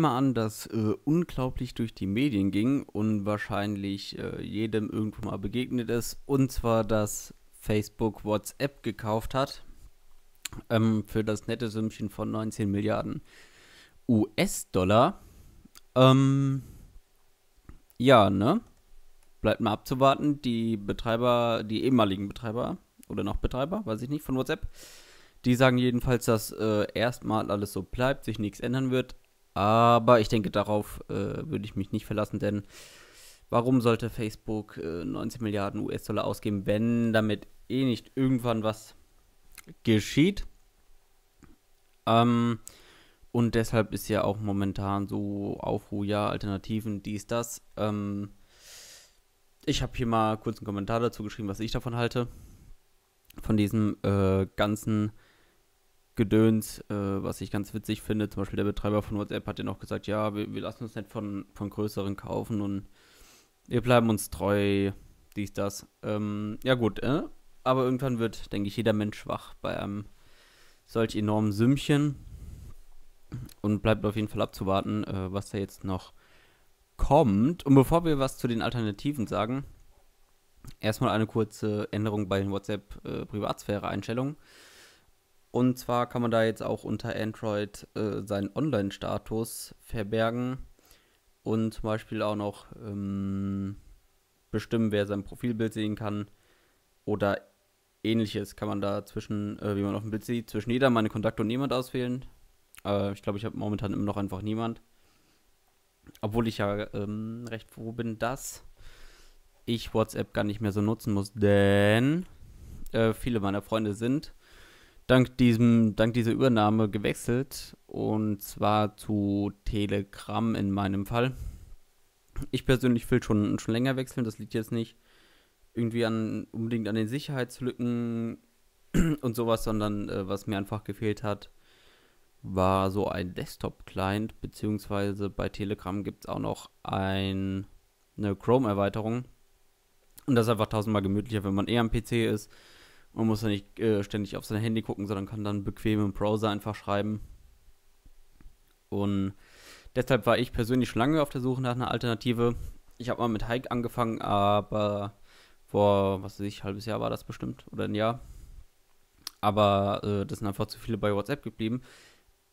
mal an, dass äh, unglaublich durch die Medien ging und wahrscheinlich äh, jedem irgendwo mal begegnet ist. Und zwar, dass Facebook WhatsApp gekauft hat ähm, für das nette Sümmchen von 19 Milliarden US-Dollar. Ähm, ja, ne? Bleibt mal abzuwarten. Die Betreiber, die ehemaligen Betreiber oder noch Betreiber, weiß ich nicht, von WhatsApp, die sagen jedenfalls, dass äh, erstmal alles so bleibt, sich nichts ändern wird, aber ich denke, darauf äh, würde ich mich nicht verlassen, denn warum sollte Facebook äh, 19 Milliarden US-Dollar ausgeben, wenn damit eh nicht irgendwann was geschieht? Ähm, und deshalb ist ja auch momentan so Aufruhr, ja, Alternativen, dies, das. Ähm, ich habe hier mal kurz einen Kommentar dazu geschrieben, was ich davon halte. Von diesem äh, ganzen Gedöns, äh, was ich ganz witzig finde. Zum Beispiel der Betreiber von WhatsApp hat ja noch gesagt, ja, wir, wir, lassen uns nicht von, von größeren kaufen und wir bleiben uns treu, dies, das. Ähm, ja gut, äh? aber irgendwann wird, denke ich, jeder Mensch schwach bei einem solch enormen Sümmchen und bleibt auf jeden Fall abzuwarten, äh, was da jetzt noch kommt. Und bevor wir was zu den Alternativen sagen, erstmal eine kurze Änderung bei den WhatsApp-Privatsphäre-Einstellungen. Äh, und zwar kann man da jetzt auch unter Android äh, seinen Online-Status verbergen und zum Beispiel auch noch ähm, bestimmen, wer sein Profilbild sehen kann oder ähnliches. Kann man da zwischen, äh, wie man auf dem Bild sieht, zwischen jeder meine Kontakte und niemand auswählen. Äh, ich glaube, ich habe momentan immer noch einfach niemand. Obwohl ich ja ähm, recht froh bin, dass ich WhatsApp gar nicht mehr so nutzen muss, denn äh, viele meiner Freunde sind dank, diesem, dank dieser Übernahme gewechselt und zwar zu Telegram in meinem Fall. Ich persönlich will schon, schon länger wechseln, das liegt jetzt nicht irgendwie an, unbedingt an den Sicherheitslücken und sowas, sondern äh, was mir einfach gefehlt hat, war so ein Desktop-Client, beziehungsweise bei Telegram gibt es auch noch ein, eine Chrome-Erweiterung. Und das ist einfach tausendmal gemütlicher, wenn man eher am PC ist man muss ja nicht äh, ständig auf sein Handy gucken, sondern kann dann bequem im Browser einfach schreiben. Und deshalb war ich persönlich schon lange auf der Suche nach einer Alternative. Ich habe mal mit Hike angefangen, aber vor, was weiß ich, halbes Jahr war das bestimmt oder ein Jahr. Aber äh, das sind einfach zu viele bei WhatsApp geblieben.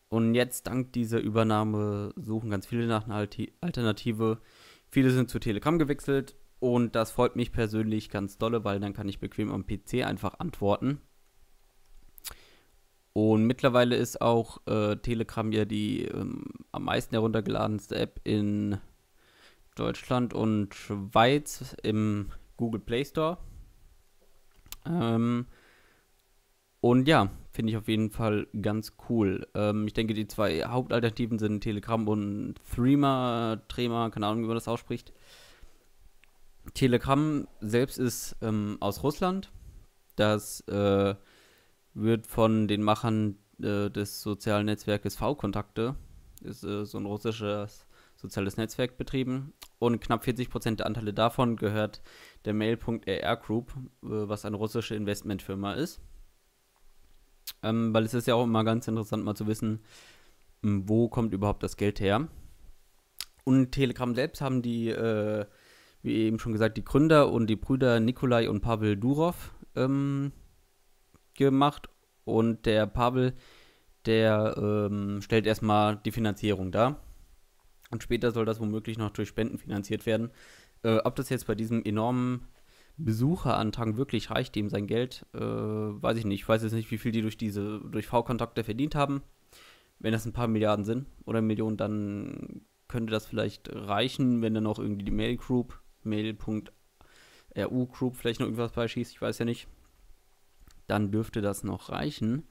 Und jetzt dank dieser Übernahme suchen ganz viele nach einer Alternative. Viele sind zu Telegram gewechselt, und das freut mich persönlich ganz dolle, weil dann kann ich bequem am PC einfach antworten. Und mittlerweile ist auch äh, Telegram ja die ähm, am meisten heruntergeladenste App in Deutschland und Schweiz im Google Play Store. Ähm, und ja, finde ich auf jeden Fall ganz cool. Ähm, ich denke, die zwei Hauptalternativen sind Telegram und Threema, Trema, keine Ahnung, wie man das ausspricht. Telegram selbst ist ähm, aus Russland. Das äh, wird von den Machern äh, des sozialen Netzwerkes V-Kontakte, ist äh, so ein russisches soziales Netzwerk betrieben. Und knapp 40% Prozent der Anteile davon gehört der Mail.rr Group, äh, was eine russische Investmentfirma ist. Ähm, weil es ist ja auch immer ganz interessant mal zu wissen, ähm, wo kommt überhaupt das Geld her. Und Telegram selbst haben die äh, wie eben schon gesagt, die Gründer und die Brüder Nikolai und Pavel Durov ähm, gemacht. Und der Pavel, der ähm, stellt erstmal die Finanzierung dar. Und später soll das womöglich noch durch Spenden finanziert werden. Äh, ob das jetzt bei diesem enormen Besucherantrag wirklich reicht, dem sein Geld, äh, weiß ich nicht. Ich weiß jetzt nicht, wie viel die durch diese, durch V-Kontakte verdient haben. Wenn das ein paar Milliarden sind oder Millionen, dann könnte das vielleicht reichen, wenn dann auch irgendwie die Mail Group mail.ru Group vielleicht noch irgendwas beischießt, ich weiß ja nicht, dann dürfte das noch reichen.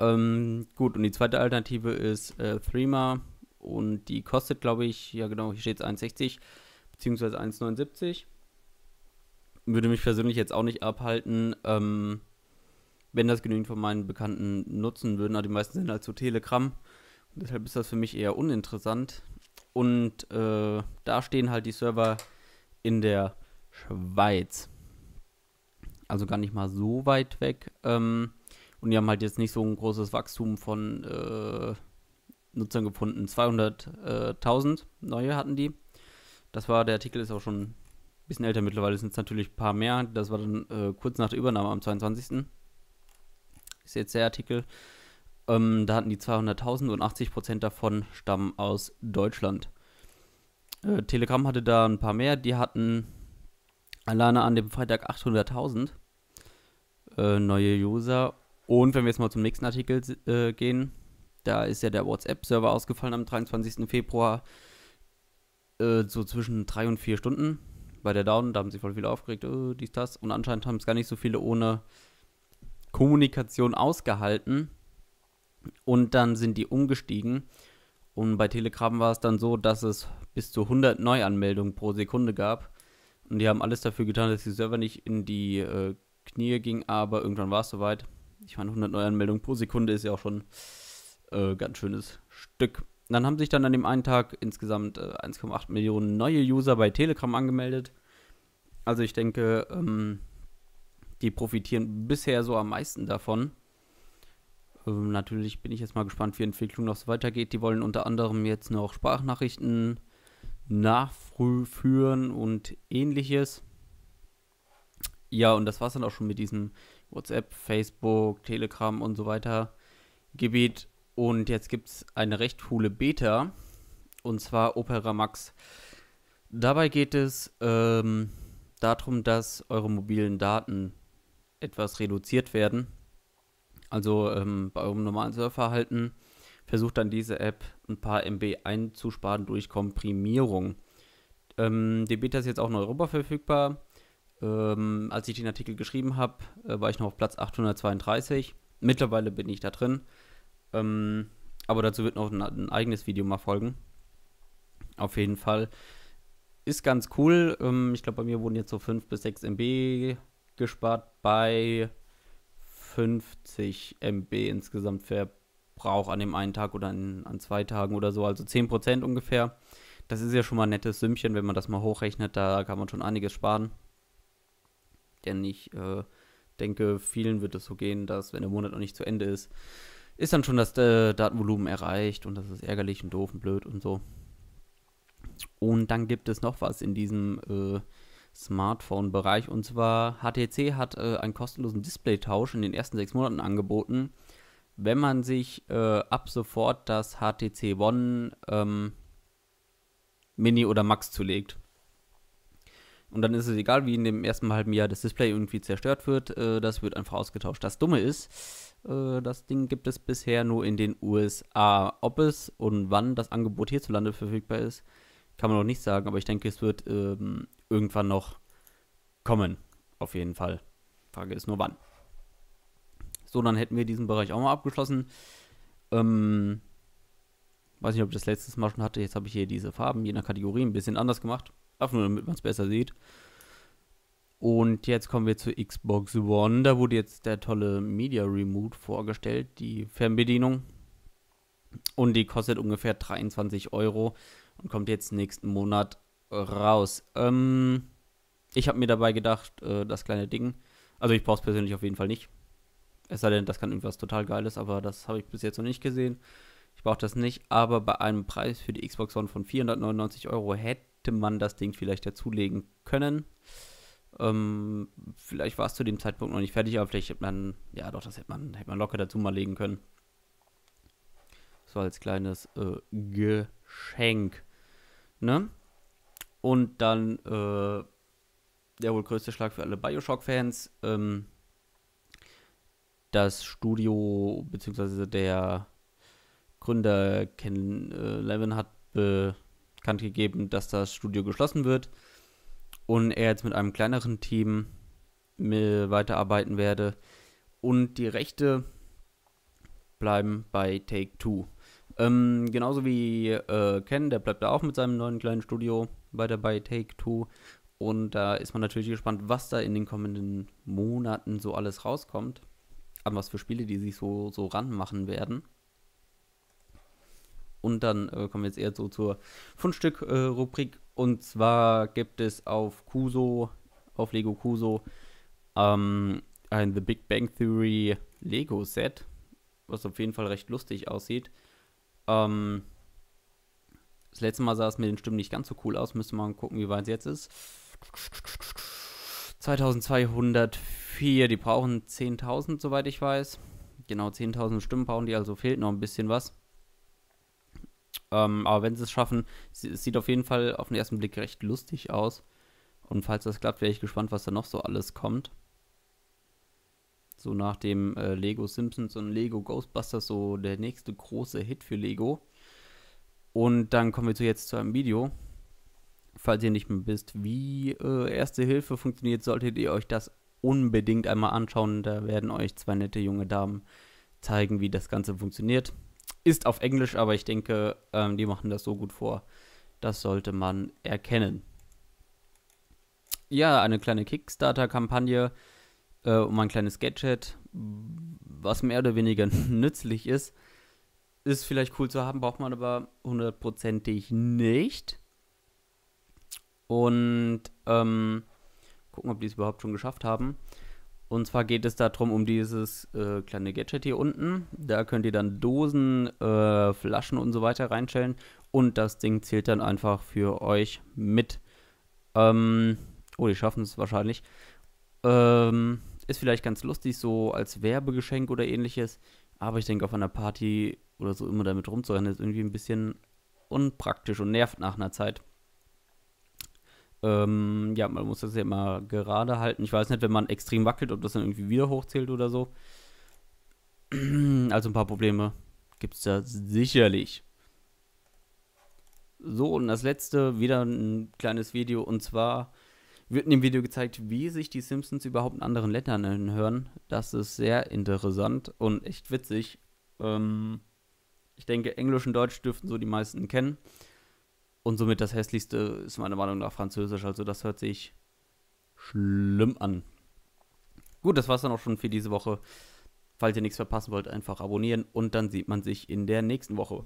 Ähm, gut, und die zweite Alternative ist äh, Threema und die kostet, glaube ich, ja genau, hier steht es 1,60 bzw. 1,79. Würde mich persönlich jetzt auch nicht abhalten, ähm, wenn das genügend von meinen Bekannten nutzen würden, aber die meisten sind halt so Telegram. Und deshalb ist das für mich eher uninteressant. Und äh, da stehen halt die Server in der Schweiz. Also gar nicht mal so weit weg. Ähm, und die haben halt jetzt nicht so ein großes Wachstum von äh, Nutzern gefunden. 200.000 neue hatten die. Das war, der Artikel ist auch schon ein bisschen älter mittlerweile, sind es natürlich ein paar mehr. Das war dann äh, kurz nach der Übernahme am 22. Ist jetzt der Artikel. Ähm, da hatten die 200.000 und 80% davon stammen aus Deutschland. Äh, Telegram hatte da ein paar mehr, die hatten alleine an dem Freitag 800.000 äh, neue User. Und wenn wir jetzt mal zum nächsten Artikel äh, gehen, da ist ja der WhatsApp-Server ausgefallen am 23. Februar, äh, so zwischen drei und vier Stunden bei der Down. Da haben sie voll viel aufgeregt, oh, dies, das. Und anscheinend haben es gar nicht so viele ohne Kommunikation ausgehalten. Und dann sind die umgestiegen und bei Telegram war es dann so, dass es bis zu 100 Neuanmeldungen pro Sekunde gab. Und die haben alles dafür getan, dass die Server nicht in die äh, Knie ging, aber irgendwann war es soweit. Ich meine, 100 Neuanmeldungen pro Sekunde ist ja auch schon äh, ganz schönes Stück. Dann haben sich dann an dem einen Tag insgesamt äh, 1,8 Millionen neue User bei Telegram angemeldet. Also ich denke, ähm, die profitieren bisher so am meisten davon. Ähm, natürlich bin ich jetzt mal gespannt, wie die Entwicklung noch so weitergeht. Die wollen unter anderem jetzt noch Sprachnachrichten nachführen und ähnliches. Ja, und das war es dann auch schon mit diesem WhatsApp, Facebook, Telegram und so weiter Gebiet. Und jetzt gibt es eine recht coole Beta, und zwar Opera Max. Dabei geht es ähm, darum, dass eure mobilen Daten etwas reduziert werden. Also ähm, bei eurem normalen Surfverhalten versucht dann diese App ein paar MB einzusparen durch Komprimierung. Ähm, die Beta ist jetzt auch in Europa verfügbar. Ähm, als ich den Artikel geschrieben habe, äh, war ich noch auf Platz 832. Mittlerweile bin ich da drin. Ähm, aber dazu wird noch ein, ein, eigenes Video mal folgen. Auf jeden Fall. Ist ganz cool. Ähm, ich glaube, bei mir wurden jetzt so 5 bis 6 MB gespart bei 50 MB insgesamt Verbrauch an dem einen Tag oder an, an zwei Tagen oder so, also 10% ungefähr. Das ist ja schon mal ein nettes Sümmchen, wenn man das mal hochrechnet, da kann man schon einiges sparen. Denn ich äh, denke, vielen wird es so gehen, dass wenn der Monat noch nicht zu Ende ist, ist dann schon das äh, Datenvolumen erreicht und das ist ärgerlich und doof und blöd und so. Und dann gibt es noch was in diesem äh, Smartphone-Bereich. Und zwar HTC hat äh, einen kostenlosen Display-Tausch in den ersten sechs Monaten angeboten, wenn man sich äh, ab sofort das HTC One ähm, Mini oder Max zulegt. Und dann ist es egal, wie in dem ersten halben Jahr das Display irgendwie zerstört wird, äh, das wird einfach ausgetauscht. Das Dumme ist, äh, das Ding gibt es bisher nur in den USA. Ob es und wann das Angebot hierzulande verfügbar ist, kann man noch nicht sagen, aber ich denke, es wird ähm, irgendwann noch kommen. Auf jeden Fall. Frage ist nur wann. So, dann hätten wir diesen Bereich auch mal abgeschlossen. Ähm, weiß nicht, ob ich das letztes Mal schon hatte. Jetzt habe ich hier diese Farben je nach Kategorie ein bisschen anders gemacht. Einfach nur, damit man es besser sieht. Und jetzt kommen wir zu Xbox One. Da wurde jetzt der tolle Media Remote vorgestellt, die Fernbedienung. Und die kostet ungefähr 23 Euro und kommt jetzt nächsten Monat raus. Ähm, ich habe mir dabei gedacht, äh, das kleine Ding. Also ich brauche es persönlich auf jeden Fall nicht. Es sei denn, das kann irgendwas total Geiles, aber das habe ich bis jetzt noch nicht gesehen. Ich brauche das nicht, aber bei einem Preis für die Xbox One von 499 Euro hätte man das Ding vielleicht dazulegen können. Ähm, vielleicht war es zu dem Zeitpunkt noch nicht fertig, aber vielleicht hätte man, ja doch, das hätte man, hätte man locker dazu mal legen können. So als kleines äh, Geschenk. Ne? Und dann äh, der wohl größte Schlag für alle Bioshock-Fans. Ähm, das Studio bzw. der Gründer Ken äh, Levin hat bekannt gegeben, dass das Studio geschlossen wird und er jetzt mit einem kleineren Team äh, weiterarbeiten werde und die Rechte bleiben bei Take Two. Ähm, genauso wie äh, Ken, der bleibt da auch mit seinem neuen kleinen Studio bei der bei Take Two. Und da ist man natürlich gespannt, was da in den kommenden Monaten so alles rauskommt. An was für Spiele, die sich so, so ranmachen werden. Und dann äh, kommen wir jetzt eher so zur Fundstück-Rubrik. Äh, und zwar gibt es auf Kuso, auf Lego Kuso, ähm, ein The Big Bang Theory Lego Set, was auf jeden Fall recht lustig aussieht. Ähm, das letzte Mal sah es mit den Stimmen nicht ganz so cool aus. Müsste mal gucken, wie weit es jetzt ist. 2204, die brauchen 10.000, soweit ich weiß. Genau, 10.000 Stimmen brauchen die, also fehlt noch ein bisschen was. Ähm, aber wenn sie es schaffen, es sieht auf jeden Fall auf den ersten Blick recht lustig aus. Und falls das klappt, wäre ich gespannt, was da noch so alles kommt so nach dem äh, Lego Simpsons und Lego Ghostbusters so der nächste große Hit für Lego. Und dann kommen wir zu jetzt zu einem Video. Falls ihr nicht mehr wisst, wie äh, Erste Hilfe funktioniert, solltet ihr euch das unbedingt einmal anschauen. Da werden euch zwei nette junge Damen zeigen, wie das Ganze funktioniert. Ist auf Englisch, aber ich denke, ähm, die machen das so gut vor. Das sollte man erkennen. Ja, eine kleine Kickstarter-Kampagne äh, um ein kleines Gadget, was mehr oder weniger nützlich ist. Ist vielleicht cool zu haben, braucht man aber hundertprozentig nicht. Und ähm, gucken, ob die es überhaupt schon geschafft haben. Und zwar geht es darum, um dieses äh, kleine Gadget hier unten. Da könnt ihr dann Dosen, äh, Flaschen und so weiter reinstellen. Und das Ding zählt dann einfach für euch mit. Ähm, oh, die schaffen es wahrscheinlich. Ähm, ist vielleicht ganz lustig, so als Werbegeschenk oder ähnliches, aber ich denke, auf einer Party oder so immer damit rumzurennen, ist irgendwie ein bisschen unpraktisch und nervt nach einer Zeit. Ähm, ja, man muss das ja immer gerade halten. Ich weiß nicht, wenn man extrem wackelt, ob das dann irgendwie wieder hochzählt oder so. Also ein paar Probleme gibt es da sicherlich. So, und das letzte, wieder ein kleines Video, und zwar wird in dem Video gezeigt, wie sich die Simpsons überhaupt in anderen Ländern anhören. Das ist sehr interessant und echt witzig. Ähm, ich denke, Englisch und Deutsch dürften so die meisten kennen. Und somit das hässlichste ist meiner Meinung nach Französisch. Also das hört sich schlimm an. Gut, das war's dann auch schon für diese Woche. Falls ihr nichts verpassen wollt, einfach abonnieren und dann sieht man sich in der nächsten Woche.